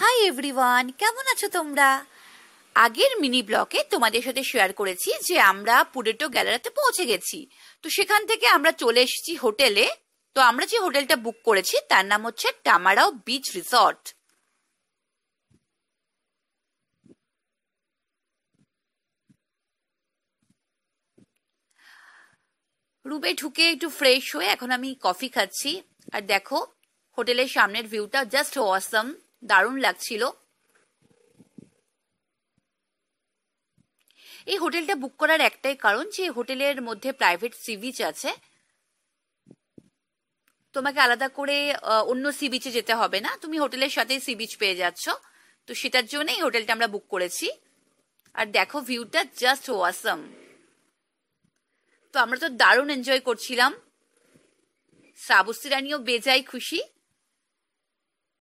hi everyone কেমন আছো তোমরা আগের মিনি ব্লকে তোমাদের সাথে শেয়ার করেছি যে আমরা পুডেটো গ্যালারিতে পৌঁছে গেছি তো সেখান থেকে আমরা চলে এসেছি হোটেলে তো আমরা যে হোটেলটা বুক করেছি তার নাম হচ্ছে টামারাও বিচ রিসর্ট রুমে ঢুকে একটু ফ্রেশ হয়ে এখন আমি কফি খাচ্ছি আর দেখো হোটেলের সামনের ভিউটা জাস্ট অসম দারুণ লাগছিল এই হোটেলটা বুক করার একটাই কারণ যে হোটেলের মধ্যে প্রাইভেট সি বিচ আছে তোমাকে আলাদা করে অন্য সি বিচে যেতে হবে না তুমি হোটেলের সাথে সি বিচ পেয়ে যাচ্ছ তো সেটার জন্যই এই হোটেলটা আমরা বুক করেছি আর দেখো ভিউটা জাস্ট ওয়াসম তো আমরা তো দারুণ এনজয় করছিলাম শ্রাবস্তী রানীও বেজায় খুশি